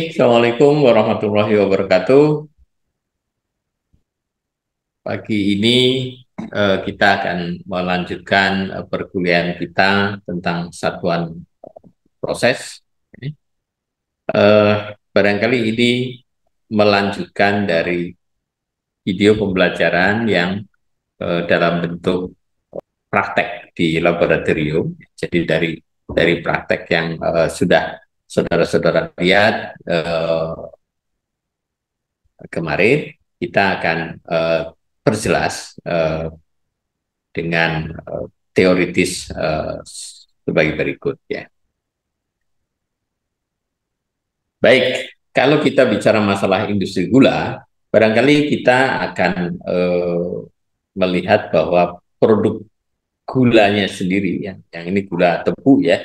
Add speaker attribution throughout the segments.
Speaker 1: Assalamualaikum warahmatullahi wabarakatuh. Pagi ini eh, kita akan melanjutkan eh, perkuliahan kita tentang satuan proses. Eh, barangkali ini melanjutkan dari video pembelajaran yang eh, dalam bentuk praktek di laboratorium. Jadi dari dari praktek yang eh, sudah saudara-saudara lihat eh, kemarin kita akan eh, perjelas eh, dengan eh, teoritis eh, sebagai berikut ya. Baik, kalau kita bicara masalah industri gula, barangkali kita akan eh, melihat bahwa produk gulanya sendiri ya, yang ini gula tebu ya,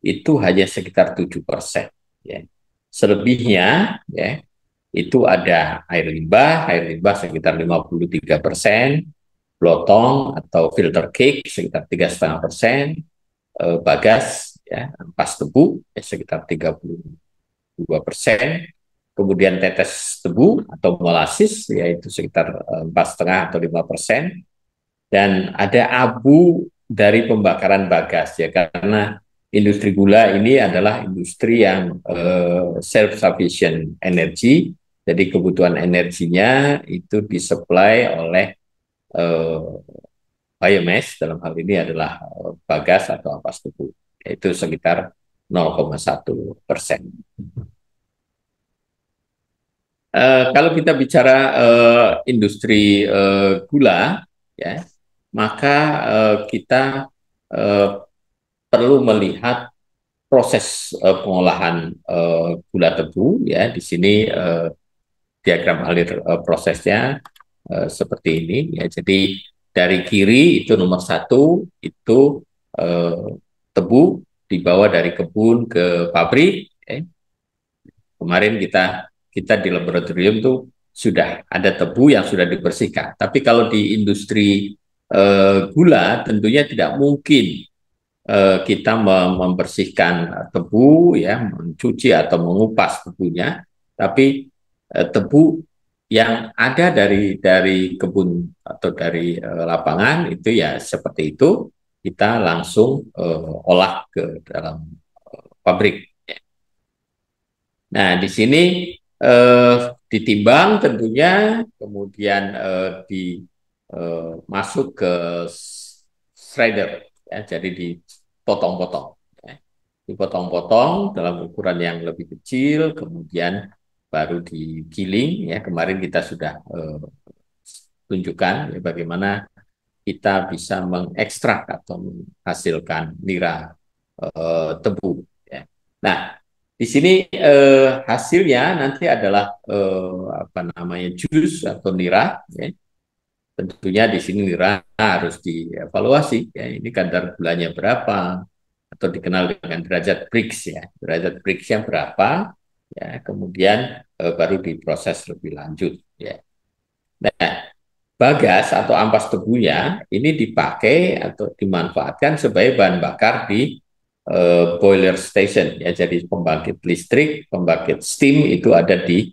Speaker 1: itu hanya sekitar tujuh persen. Ya. Selebihnya ya, itu ada air limbah, air limbah sekitar 53 persen, lotong atau filter cake sekitar tiga 3,5 persen, eh, bagas, ya, ampas tebu ya, sekitar 32 persen, kemudian tetes tebu atau molasis yaitu sekitar eh, empat setengah atau lima persen dan ada abu dari pembakaran bagas ya karena industri gula ini adalah industri yang uh, eh, self sufficient energy. Jadi kebutuhan energinya itu disuplai oleh uh, biomass dalam hal ini adalah bagas eh, atau ampas tubuh yaitu sekitar 0,1 persen. Uh, kalau kita bicara uh, industri uh, gula, ya, maka uh, kita uh, perlu melihat proses uh, pengolahan uh, gula tebu ya di sini uh, diagram alir uh, prosesnya uh, seperti ini ya jadi dari kiri itu nomor satu itu uh, tebu dibawa dari kebun ke pabrik ya. kemarin kita kita di laboratorium tuh sudah ada tebu yang sudah dibersihkan. Tapi kalau di industri uh, gula tentunya tidak mungkin Eh, kita membersihkan tebu ya mencuci atau mengupas tebunya tapi eh, tebu yang ada dari dari kebun atau dari eh, lapangan itu ya seperti itu kita langsung uh, olah ke dalam pabrik. Nah di sini uh, ditimbang tentunya kemudian uh, di uh, ke shredder ya jadi di potong-potong. Ya. Dipotong-potong dalam ukuran yang lebih kecil, kemudian baru digiling. Ya, kemarin kita sudah eh, tunjukkan ya, bagaimana kita bisa mengekstrak atau menghasilkan nira eh, tebu. Ya. Nah, di sini eh, hasilnya nanti adalah eh, apa namanya jus atau nira. Ya tentunya di sini lira harus dievaluasi ya ini kadar gulanya berapa atau dikenal dengan derajat BRICS ya derajat brics yang berapa ya kemudian eh, baru diproses lebih lanjut ya nah bagas atau ampas tebunya ini dipakai atau dimanfaatkan sebagai bahan bakar di eh, boiler station ya jadi pembangkit listrik pembangkit steam itu ada di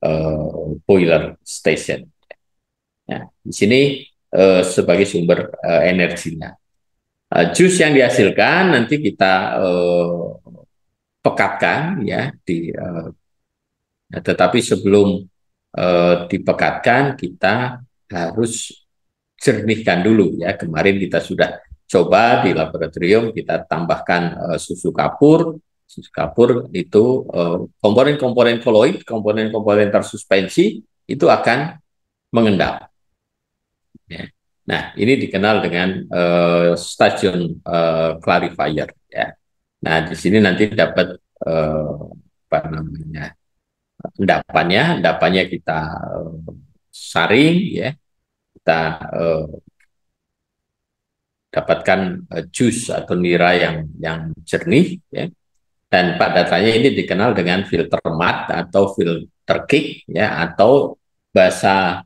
Speaker 1: eh, boiler station Ya, di sini eh, sebagai sumber eh, energinya. Eh, jus yang dihasilkan nanti kita eh, pekatkan ya di eh, nah, tetapi sebelum eh, dipekatkan kita harus jernihkan dulu ya. Kemarin kita sudah coba di laboratorium kita tambahkan uh, susu kapur. Susu kapur itu eh, komponen-komponen uh, koloid, komponen-komponen tersuspensi itu akan mengendap. Ya. Nah, ini dikenal dengan uh, stasiun uh, clarifier. Ya. Nah, di sini nanti dapat uh, apa namanya endapannya, endapannya kita uh, saring, ya, kita uh, dapatkan uh, jus atau nira yang yang jernih, ya. Dan pak datanya ini dikenal dengan filter mat atau filter kick, ya, atau bahasa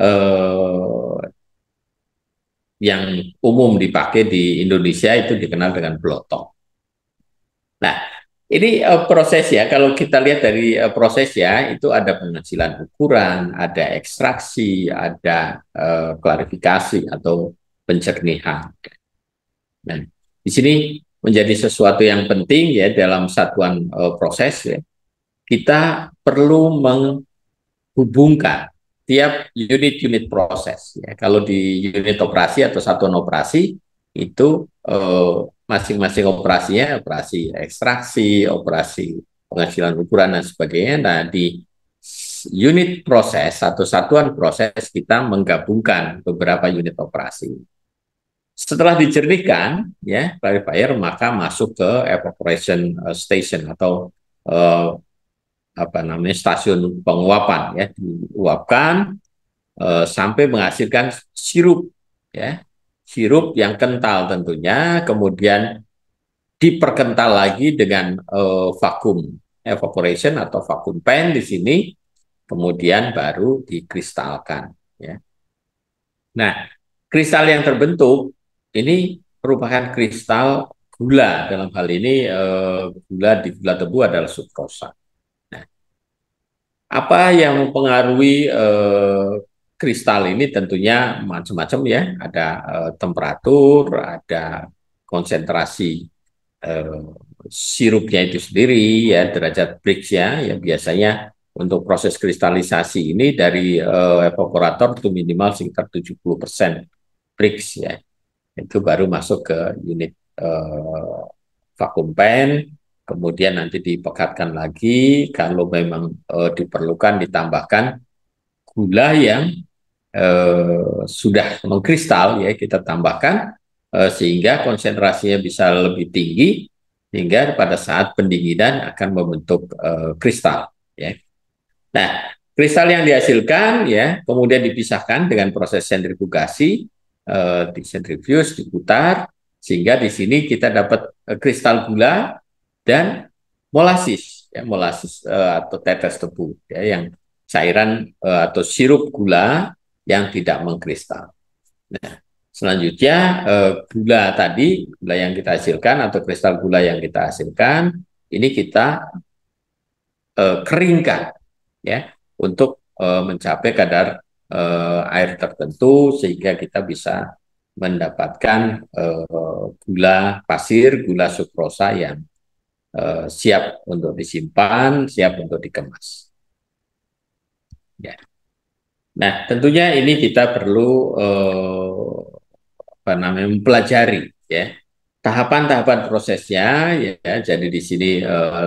Speaker 1: eh, yang umum dipakai di Indonesia itu dikenal dengan blotong. Nah, ini eh, proses ya. Kalau kita lihat dari eh, proses ya, itu ada penghasilan ukuran, ada ekstraksi, ada eh, klarifikasi atau pencernihan. Nah, di sini menjadi sesuatu yang penting ya dalam satuan eh, proses ya. Kita perlu menghubungkan tiap unit-unit proses. Ya, kalau di unit operasi atau satuan operasi itu eh, masing-masing eh, operasinya operasi ekstraksi, operasi penghasilan ukuran dan sebagainya. Nah di unit proses atau satuan proses kita menggabungkan beberapa unit operasi. Setelah dicernihkan, ya clarifier maka masuk ke evaporation eh, station atau eh, apa namanya stasiun penguapan ya diuapkan e, sampai menghasilkan sirup ya sirup yang kental tentunya kemudian diperkental lagi dengan e, vakum evaporation atau vakum pen di sini kemudian baru dikristalkan ya nah kristal yang terbentuk ini merupakan kristal gula dalam hal ini e, gula di gula tebu adalah sukrosa apa yang mempengaruhi eh, kristal ini tentunya macam-macam ya, ada eh, temperatur, ada konsentrasi eh, sirupnya itu sendiri ya, derajat briggs ya ya biasanya untuk proses kristalisasi ini dari evaporator itu minimal sekitar 70% brix ya. Itu baru masuk ke unit eh, vakum pen kemudian nanti dipekatkan lagi kalau memang e, diperlukan ditambahkan gula yang e, sudah mengkristal ya kita tambahkan e, sehingga konsentrasinya bisa lebih tinggi sehingga pada saat pendinginan akan membentuk e, kristal ya. Nah, kristal yang dihasilkan ya kemudian dipisahkan dengan proses sentrifugasi e, sentrifuge diputar sehingga di sini kita dapat kristal gula dan molasis ya molasis uh, eh, atau tetes tebu ya yang cairan uh, atau sirup gula yang tidak mengkristal. Nah, selanjutnya uh, gula tadi gula yang kita hasilkan atau kristal gula yang kita hasilkan ini kita uh, keringkan ya untuk uh, mencapai kadar uh, air tertentu sehingga kita bisa mendapatkan uh, gula pasir, gula sukrosa yang Eh, siap untuk disimpan, siap untuk dikemas. Ya. Nah, tentunya ini kita perlu eh, apa namanya mempelajari ya tahapan-tahapan prosesnya ya. Jadi di sini eh,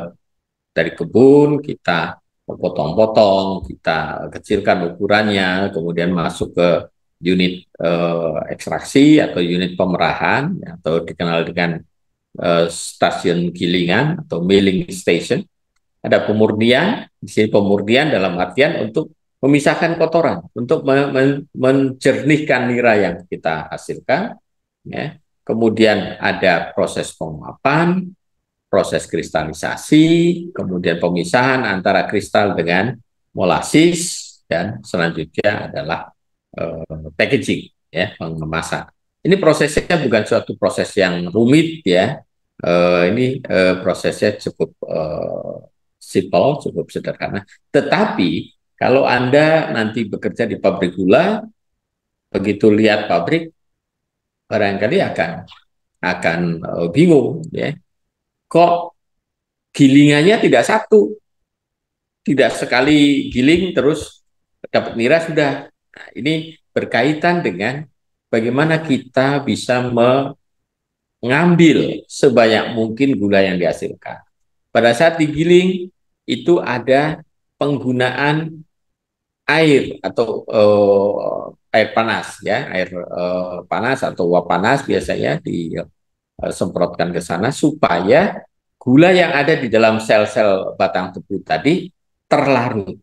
Speaker 1: dari kebun kita potong-potong, kita kecilkan ukurannya, kemudian masuk ke unit eh, ekstraksi atau unit pemerahan ya, atau dikenal dengan Eh, stasiun gilingan atau milling station. Ada pemurnian, di sini pemurnian dalam artian untuk memisahkan kotoran, untuk men menjernihkan nira yang kita hasilkan. Ya. Kemudian ada proses penguapan, proses kristalisasi, kemudian pemisahan antara kristal dengan molasis, dan selanjutnya adalah uh, packaging, ya, pengemasan. Ini prosesnya bukan suatu proses yang rumit ya. Uh, ini uh, prosesnya cukup uh, simple, cukup sederhana. Tetapi kalau Anda nanti bekerja di pabrik gula, begitu lihat pabrik, barangkali akan akan uh, bingung ya. Kok gilingannya tidak satu, tidak sekali giling terus dapat nira sudah. Nah, ini berkaitan dengan bagaimana kita bisa mengambil sebanyak mungkin gula yang dihasilkan. Pada saat digiling itu ada penggunaan air atau uh, air panas ya, air uh, panas atau uap panas biasanya disemprotkan eh, ke sana supaya gula yang ada di dalam sel-sel batang tebu tadi terlarut.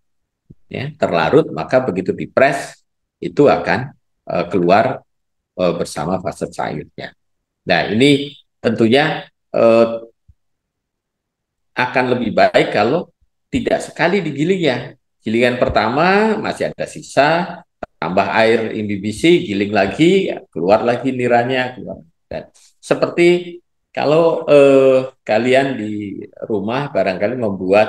Speaker 1: Ya, terlarut maka begitu dipres itu akan uh, keluar uh, bersama fase cairnya. Nah, ini tentunya uh, akan lebih baik kalau tidak sekali digiling ya. Gilingan pertama masih ada sisa, tambah air imbibisi, giling lagi, keluar lagi niranya, keluar. Dan seperti kalau eh, kalian di rumah barangkali membuat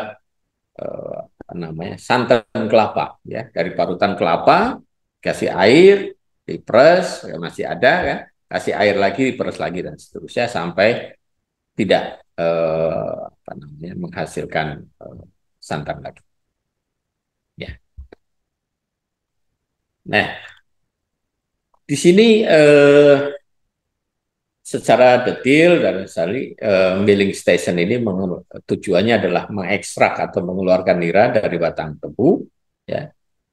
Speaker 1: eh, namanya santan kelapa ya dari parutan kelapa kasih air diperes ya masih ada kan kasih air lagi diperes lagi dan seterusnya sampai tidak eh, apa namanya menghasilkan eh, santan lagi ya nah di sini eh, secara detail dan sekali eh, milling station ini tujuannya adalah mengekstrak atau mengeluarkan nira dari batang tebu ya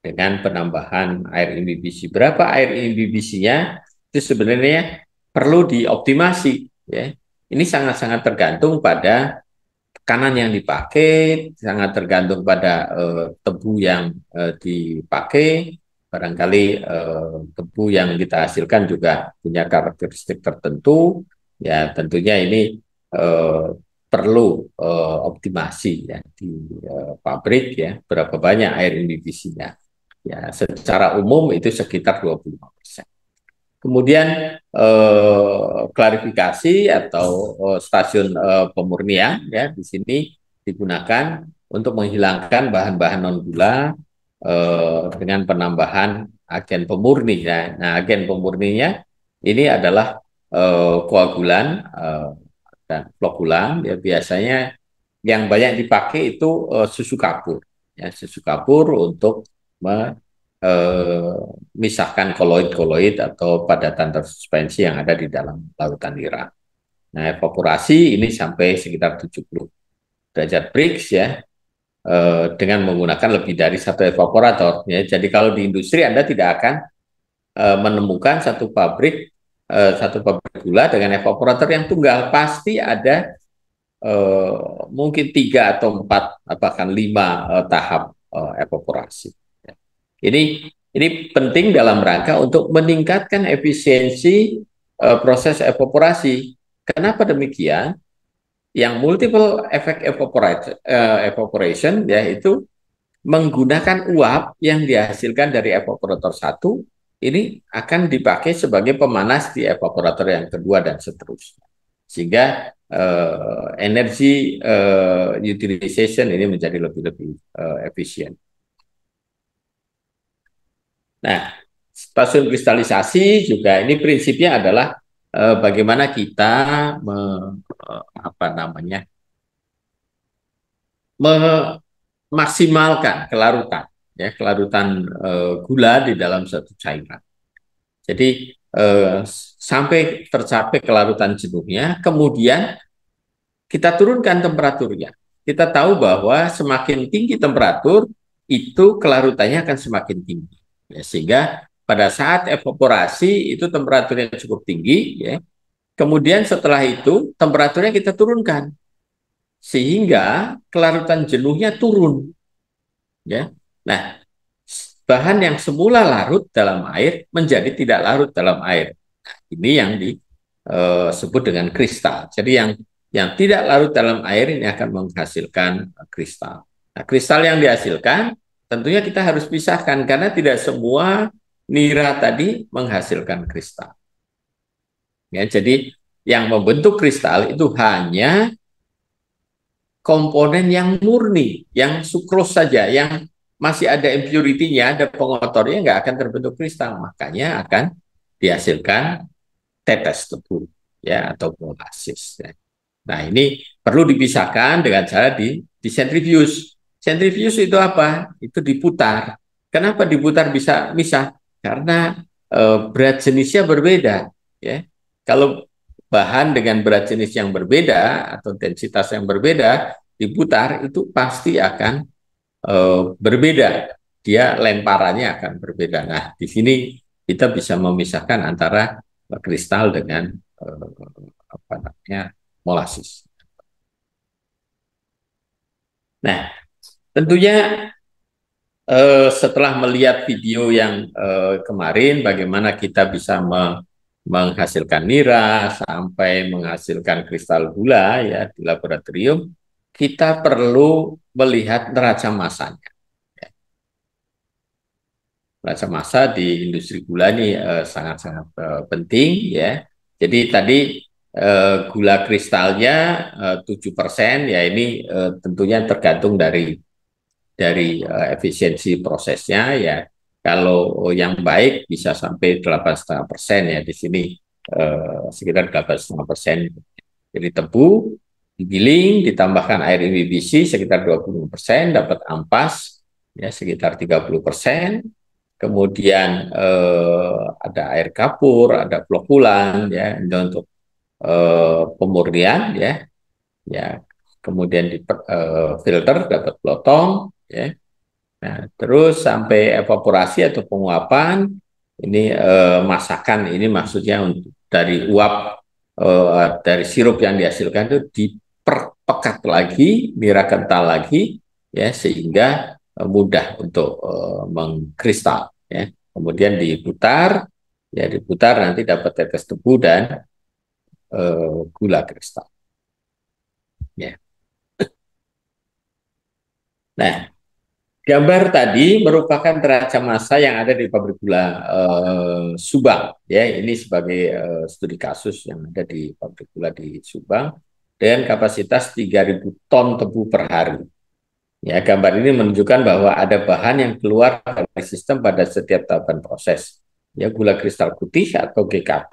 Speaker 1: dengan penambahan air imbibisi. Berapa air imbibisinya itu sebenarnya perlu dioptimasi ya. Ini sangat-sangat tergantung pada tekanan yang dipakai, sangat tergantung pada uh, tebu yang uh, dipakai. Barangkali uh, tebu yang kita hasilkan juga punya karakteristik tertentu. Ya, tentunya ini perlu uh, optimasi ya di uh, pabrik ya berapa banyak air indivisinya Ya, secara umum itu sekitar 25 persen. Kemudian eh, klarifikasi atau eh, stasiun eh, pemurnian ya di sini digunakan untuk menghilangkan bahan-bahan non gula eh, dengan penambahan agen pemurni. Ya. Nah, agen pemurninya ini adalah eh, koagulan eh, dan flokulan. Ya, biasanya yang banyak dipakai itu eh, susu kapur, ya, susu kapur untuk memisahkan eh, koloid-koloid atau padatan tersuspensi yang ada di dalam lautan lirah. Nah, evaporasi ini sampai sekitar 70 derajat Briggs ya, eh, dengan menggunakan lebih dari satu evaporator. Ya. Jadi kalau di industri Anda tidak akan eh, menemukan satu pabrik satu pabrik gula dengan evaporator yang tunggal pasti ada mungkin tiga atau empat bahkan lima tahap evaporasi. Ini ini penting dalam rangka untuk meningkatkan efisiensi uh, proses evaporasi. Kenapa demikian? Yang multiple effect evaporation, uh, eh, evaporation yaitu menggunakan uap yang dihasilkan dari evaporator satu ini akan dipakai sebagai pemanas di evaporator yang kedua dan seterusnya. Sehingga uh, energi uh, utilization ini menjadi lebih-lebih uh, efisien. Nah, stasiun kristalisasi juga ini prinsipnya adalah eh, bagaimana kita me, eh, apa namanya memaksimalkan kelarutan ya kelarutan eh, gula di dalam satu cairan. Jadi eh, sampai tercapai kelarutan jenuhnya, kemudian kita turunkan temperaturnya. Kita tahu bahwa semakin tinggi temperatur, itu kelarutannya akan semakin tinggi. Ya, sehingga pada saat evaporasi itu temperaturnya cukup tinggi, ya. kemudian setelah itu temperaturnya kita turunkan, sehingga kelarutan jenuhnya turun. Ya, nah bahan yang semula larut dalam air menjadi tidak larut dalam air. Nah, ini yang disebut eh, dengan kristal. Jadi yang yang tidak larut dalam air ini akan menghasilkan kristal. Nah, kristal yang dihasilkan Tentunya kita harus pisahkan karena tidak semua nira tadi menghasilkan kristal. Ya, jadi yang membentuk kristal itu hanya komponen yang murni, yang sukros saja, yang masih ada impurity-nya, ada pengotornya, nggak akan terbentuk kristal. Makanya akan dihasilkan tetes tebu ya atau molasis. Ya. Nah ini perlu dipisahkan dengan cara di, di centrifuge. Centrifuge itu apa? Itu diputar. Kenapa diputar bisa misah? Karena e, berat jenisnya berbeda. Ya, kalau bahan dengan berat jenis yang berbeda atau densitas yang berbeda diputar itu pasti akan e, berbeda. Dia lemparannya akan berbeda. Nah, di sini kita bisa memisahkan antara eh, kristal dengan e, apa namanya molasis. Nah, Tentunya eh, setelah melihat video yang eh, kemarin bagaimana kita bisa me menghasilkan nira sampai menghasilkan kristal gula ya di laboratorium, kita perlu melihat neraca masanya. Ya. Neraca masa di industri gula ini eh, sangat-sangat uh, uh, penting ya. Jadi tadi uh, gula kristalnya tujuh persen ya ini tentunya tergantung dari dari uh, efisiensi prosesnya ya kalau yang baik bisa sampai delapan setengah persen ya di sini eh, sekitar delapan setengah persen jadi tebu digiling ditambahkan air IBBC sekitar 20 persen dapat ampas ya sekitar 30 persen kemudian eh, ada air kapur ada flokulan ya untuk eh, pemurnian ya ya kemudian di eh, filter dapat pelotong ya. Nah, terus sampai evaporasi atau penguapan ini eh, masakan ini maksudnya untuk dari uap eh, dari sirup yang dihasilkan itu diperpekat lagi, kental lagi ya sehingga eh, mudah untuk eh, mengkristal ya. Kemudian diputar ya diputar nanti dapat tetes tebu dan eh, gula kristal. Ya. Nah, Gambar tadi merupakan teraca masa yang ada di pabrik gula eh, Subang. Ya, ini sebagai eh, studi kasus yang ada di pabrik gula di Subang dengan kapasitas 3.000 ton tebu per hari. Ya, gambar ini menunjukkan bahwa ada bahan yang keluar dari sistem pada setiap tahapan proses. Ya, gula kristal putih atau GKP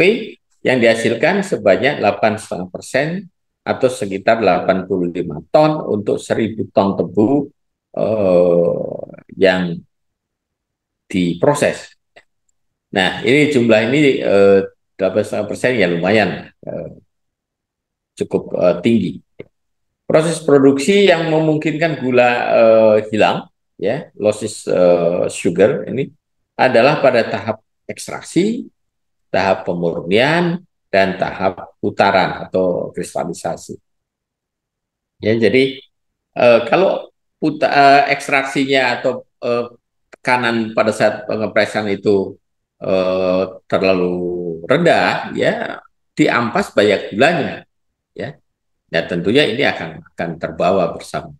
Speaker 1: yang dihasilkan sebanyak 8,5 persen atau sekitar 85 ton untuk 1.000 ton tebu uh, yang diproses. Nah, ini jumlah ini eh, delapan setengah persen ya lumayan uh, cukup uh, tinggi. Proses produksi yang memungkinkan gula uh, hilang, ya losses uh, sugar ini adalah pada tahap ekstraksi, tahap pemurnian, dan tahap putaran atau kristalisasi. Ya, jadi e, kalau uh, ekstraksinya atau uh, tekanan pada saat pengepresan itu uh, terlalu rendah, ya diampas banyak gulanya, ya. Dan tentunya ini akan akan terbawa bersama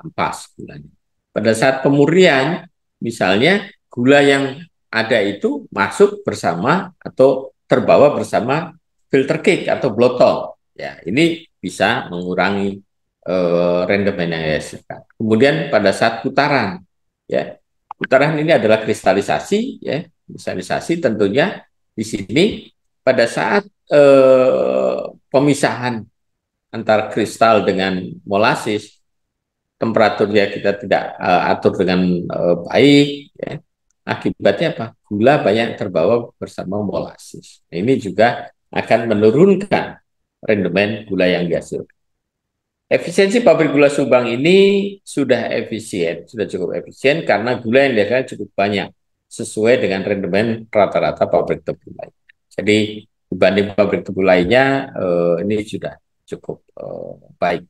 Speaker 1: ampas gulanya. Pada saat pemurnian, misalnya gula yang ada itu masuk bersama atau terbawa bersama filter cake atau blotol. Ya, ini bisa mengurangi uh, random dihasilkan. Kemudian pada saat putaran, ya putaran ini adalah kristalisasi, ya kristalisasi tentunya di sini pada saat eh, pemisahan antar kristal dengan molasis temperatur temperaturnya kita tidak uh, atur dengan uh, baik, ya. akibatnya apa? Gula banyak terbawa bersama molasis. Nah, ini juga akan menurunkan rendemen gula yang dihasilkan. Efisiensi pabrik gula Subang ini sudah efisien, sudah cukup efisien karena gula yang dihasilkan cukup banyak sesuai dengan rendemen rata-rata pabrik tebu lain. Jadi dibanding pabrik tebu lainnya eh, ini sudah cukup eh, baik.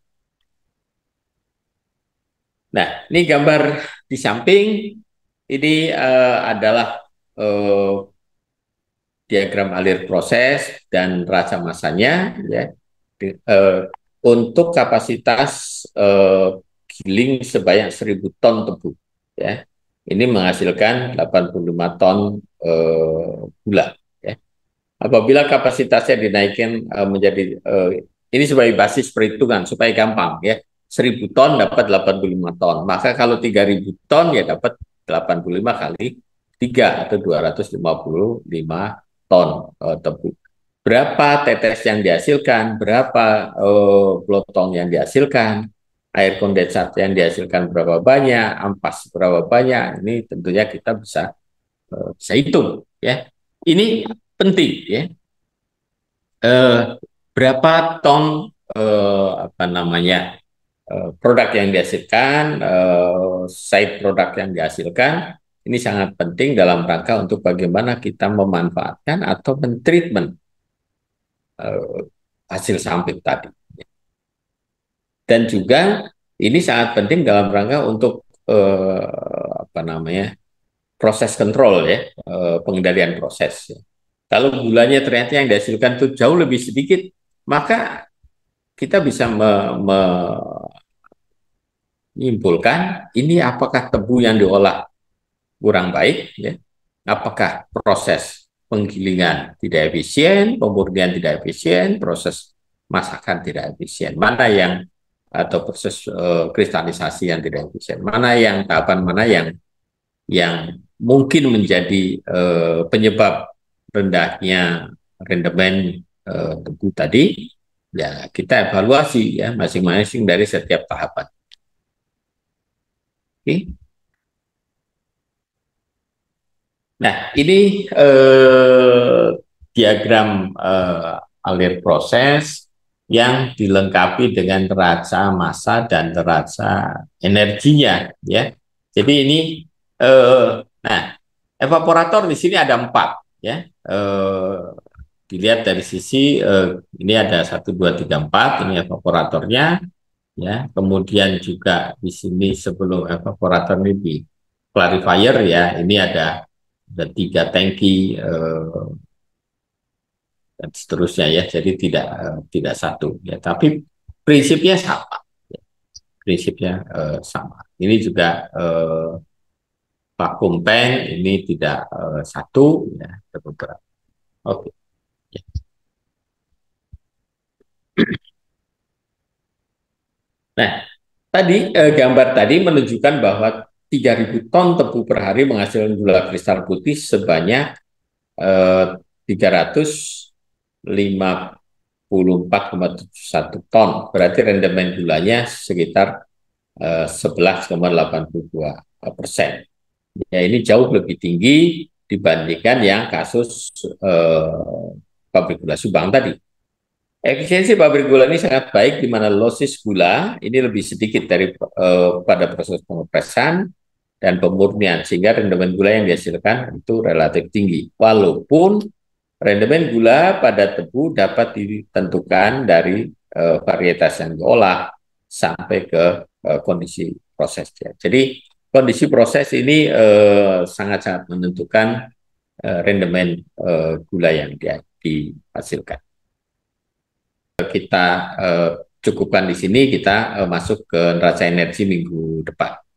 Speaker 1: Nah, ini gambar di samping ini eh, adalah eh, diagram alir proses dan rasa masanya ya. Di, eh, untuk kapasitas uh, giling sebanyak 1000 ton tebu ya. Ini menghasilkan 85 ton uh, gula ya. Apabila kapasitasnya dinaikin uh, menjadi uh, ini sebagai basis perhitungan supaya gampang ya. 1000 ton dapat 85 ton. Maka kalau 3000 ton ya dapat 85 kali 3 atau 255 ton uh, tebu berapa tetes yang dihasilkan, berapa uh, pelotong yang dihasilkan, air kondensat yang dihasilkan berapa banyak, ampas berapa banyak, ini tentunya kita bisa uh, bisa hitung ya. Ini penting ya. Uh, berapa ton uh, apa namanya uh, produk yang dihasilkan, uh, side produk yang dihasilkan, ini sangat penting dalam rangka untuk bagaimana kita memanfaatkan atau mentreatment Eh, hasil samping tadi. Dan juga ini sangat penting dalam rangka untuk eh, apa namanya proses kontrol ya, eh, pengendalian proses. Ya. Kalau gulanya ternyata yang dihasilkan itu jauh lebih sedikit, maka kita bisa me, me, menyimpulkan ini apakah tebu yang diolah kurang baik, ya? apakah proses penggilingan tidak efisien, pemurnian tidak efisien, proses masakan tidak efisien. Mana yang atau proses uh, kristalisasi yang tidak efisien. Mana yang tahapan mana yang yang mungkin menjadi uh, penyebab rendahnya rendemen uh, eh, tebu tadi ya kita evaluasi ya masing-masing dari setiap tahapan. Oke. Okay. Nah, ini eh, diagram eh, alir proses yang dilengkapi dengan neraca massa dan neraca energinya, ya. Jadi ini, eh, nah, evaporator di sini ada empat, ya. Eh, dilihat dari sisi eh, ini ada satu dua tiga empat ini evaporatornya, ya. Kemudian juga di sini sebelum evaporator ini di clarifier ya, ini ada dan tiga tangki eh, dan seterusnya ya. Jadi tidak eh, tidak satu ya, tapi prinsipnya sama. Ya. Prinsipnya eh, sama. Ini juga vakum pen ini tidak satu ya, beberapa. Oke. Ya. Nah, tadi gambar tadi menunjukkan bahwa 3.000 ton tebu per hari menghasilkan gula kristal putih sebanyak eh, 354,71 ton. Berarti rendemen gulanya sekitar eh, 11,82 persen. Ya ini jauh lebih tinggi dibandingkan yang kasus eh, pabrik gula Subang tadi. Efisiensi pabrik gula ini sangat baik di mana losis gula ini lebih sedikit dari eh, pada proses pengepresan dan pemurnian sehingga rendemen gula yang dihasilkan itu relatif tinggi walaupun rendemen gula pada tebu dapat ditentukan dari e, varietas yang diolah sampai ke e, kondisi prosesnya jadi kondisi proses ini eh, sangat-sangat menentukan e, rendemen e, gula yang di, dihasilkan kita e, cukupkan di sini kita e, masuk ke neraca energi minggu depan